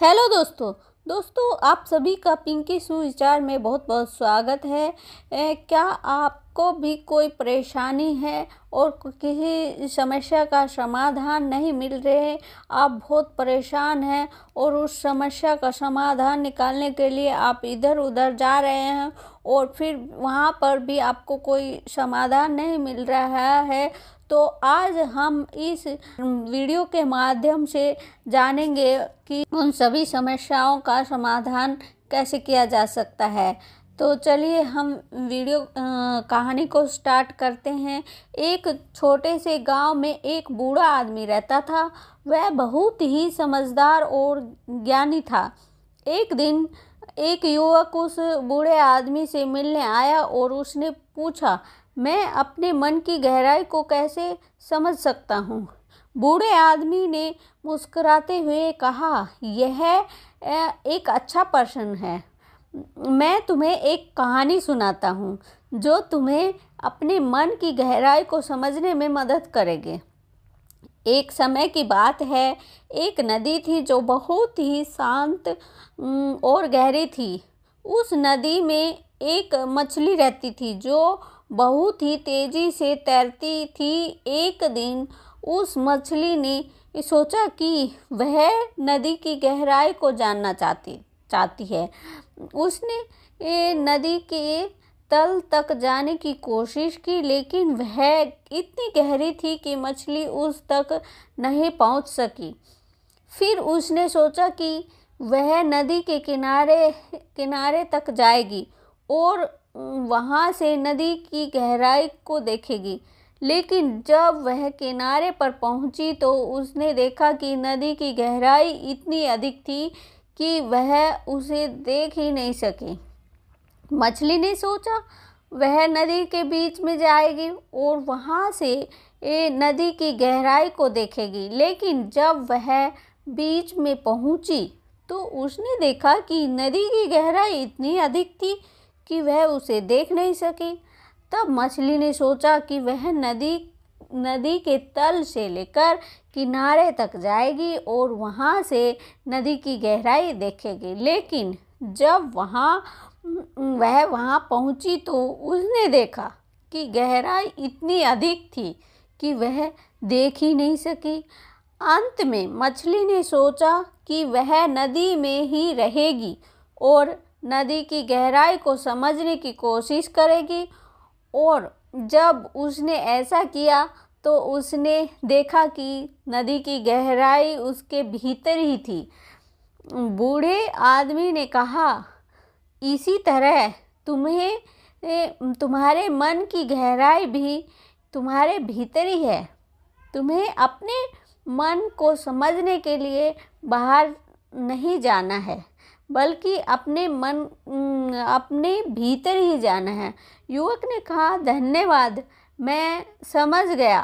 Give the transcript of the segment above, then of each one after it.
hello दोस्तों दोस्तों आप सभी का पिंकी सुविचार में बहुत बहुत स्वागत है ए, क्या आप को भी कोई परेशानी है और किसी समस्या का समाधान नहीं मिल रहे आप बहुत परेशान हैं और उस समस्या का समाधान निकालने के लिए आप इधर उधर जा रहे हैं और फिर वहाँ पर भी आपको कोई समाधान नहीं मिल रहा है तो आज हम इस वीडियो के माध्यम से जानेंगे कि उन सभी समस्याओं का समाधान कैसे किया जा सकता है तो चलिए हम वीडियो आ, कहानी को स्टार्ट करते हैं एक छोटे से गांव में एक बूढ़ा आदमी रहता था वह बहुत ही समझदार और ज्ञानी था एक दिन एक युवक उस बूढ़े आदमी से मिलने आया और उसने पूछा मैं अपने मन की गहराई को कैसे समझ सकता हूँ बूढ़े आदमी ने मुस्कुराते हुए कहा यह एक अच्छा प्रश्न है मैं तुम्हें एक कहानी सुनाता हूँ जो तुम्हें अपने मन की गहराई को समझने में मदद करेगी एक समय की बात है एक नदी थी जो बहुत ही शांत और गहरी थी उस नदी में एक मछली रहती थी जो बहुत ही तेज़ी से तैरती थी एक दिन उस मछली ने सोचा कि वह नदी की गहराई को जानना चाहती चाहती है उसने नदी के तल तक जाने की कोशिश की लेकिन वह इतनी गहरी थी कि मछली उस तक नहीं पहुंच सकी फिर उसने सोचा कि वह नदी के किनारे किनारे तक जाएगी और वहां से नदी की गहराई को देखेगी लेकिन जब वह किनारे पर पहुंची तो उसने देखा कि नदी की गहराई इतनी अधिक थी कि वह उसे देख ही नहीं सके मछली ने सोचा वह नदी के बीच में जाएगी और वहाँ से नदी की गहराई को देखेगी लेकिन जब वह बीच में पहुँची तो उसने देखा कि नदी की गहराई इतनी अधिक थी कि वह उसे देख नहीं सकी तब मछली ने सोचा कि वह नदी नदी के तल से लेकर किनारे तक जाएगी और वहाँ से नदी की गहराई देखेगी लेकिन जब वहाँ वह वहाँ पहुँची तो उसने देखा कि गहराई इतनी अधिक थी कि वह देख ही नहीं सकी अंत में मछली ने सोचा कि वह नदी में ही रहेगी और नदी की गहराई को समझने की कोशिश करेगी और जब उसने ऐसा किया तो उसने देखा कि नदी की गहराई उसके भीतर ही थी बूढ़े आदमी ने कहा इसी तरह तुम्हें तुम्हारे मन की गहराई भी तुम्हारे भीतर ही है तुम्हें अपने मन को समझने के लिए बाहर नहीं जाना है बल्कि अपने मन अपने भीतर ही जाना है युवक ने कहा धन्यवाद मैं समझ गया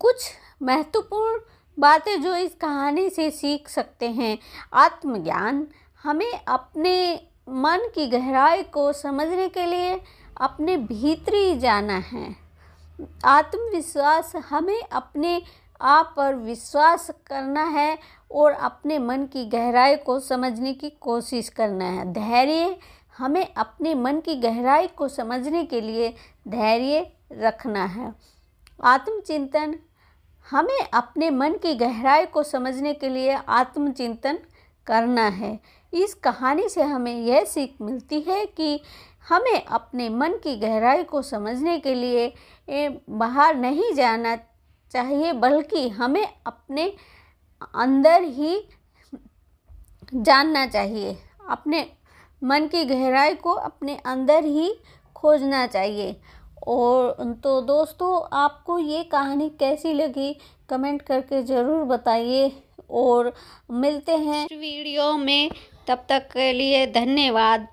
कुछ महत्वपूर्ण बातें जो इस कहानी से सीख सकते हैं आत्मज्ञान हमें अपने मन की गहराई को समझने के लिए अपने भीतरी जाना है आत्मविश्वास हमें अपने आप पर विश्वास करना है और अपने मन की गहराई को समझने की कोशिश करना है धैर्य हमें अपने मन की गहराई को समझने के लिए धैर्य रखना है आत्मचिंतन हमें अपने मन की गहराई को समझने के लिए आत्मचिंतन करना है इस कहानी से हमें यह सीख मिलती है कि हमें अपने मन की गहराई को समझने के लिए बाहर नहीं जाना चाहिए बल्कि हमें अपने अंदर ही जानना चाहिए अपने मन की गहराई को अपने अंदर ही खोजना चाहिए और तो दोस्तों आपको ये कहानी कैसी लगी कमेंट करके ज़रूर बताइए और मिलते हैं वीडियो में तब तक के लिए धन्यवाद